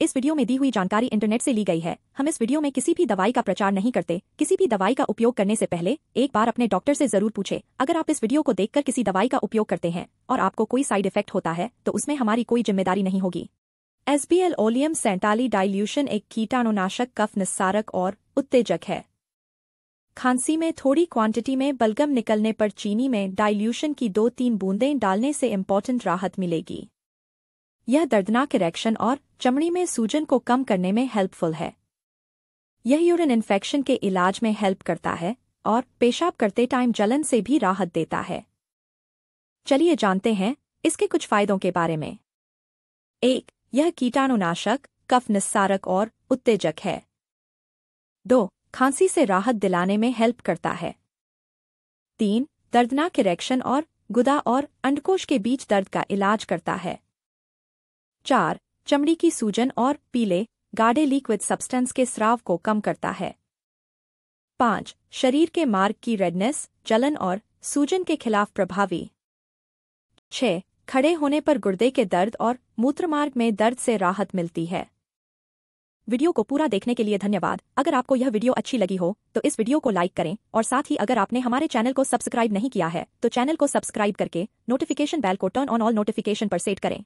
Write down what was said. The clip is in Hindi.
इस वीडियो में दी हुई जानकारी इंटरनेट से ली गई है हम इस वीडियो में किसी भी दवाई का प्रचार नहीं करते किसी भी दवाई का उपयोग करने से पहले एक बार अपने डॉक्टर से जरूर पूछे अगर आप इस वीडियो को देखकर किसी दवाई का उपयोग करते हैं और आपको कोई साइड इफेक्ट होता है तो उसमें हमारी कोई जिम्मेदारी नहीं होगी S B L oleum santali dilution एक कीटाणुनाशक कफ निस्सारक और उत्तेजक है खांसी में थोड़ी क्वांटिटी में बलगम निकलने पर चीनी में डाइल्यूशन की दो तीन बूंदें डालने से इम्पोर्टेंट राहत मिलेगी यह दर्दनाक इरेक्शन और चमड़ी में सूजन को कम करने में हेल्पफुल है यह यूरिन इन्फेक्शन के इलाज में हेल्प करता है और पेशाब करते टाइम जलन से भी राहत देता है चलिए जानते हैं इसके कुछ फायदों के बारे में एक यह कीटाणुनाशक कफ निस्सारक और उत्तेजक है दो खांसी से राहत दिलाने में हेल्प करता है तीन दर्दनाक इरेक्शन और गुदा और अंडकोश के बीच दर्द का इलाज करता है चार चमड़ी की सूजन और पीले गाढ़े लिक्विड सब्सटेंस के स्राव को कम करता है पांच शरीर के मार्ग की रेडनेस जलन और सूजन के खिलाफ प्रभावी छह खड़े होने पर गुर्दे के दर्द और मूत्रमार्ग में दर्द से राहत मिलती है वीडियो को पूरा देखने के लिए धन्यवाद अगर आपको यह वीडियो अच्छी लगी हो तो इस वीडियो को लाइक करें और साथ ही अगर आपने हमारे चैनल को सब्सक्राइब नहीं किया है तो चैनल को सब्सक्राइब करके नोटिफिकेशन बेल को टर्न ऑन ऑल नोटिफिकेशन पर सेट करें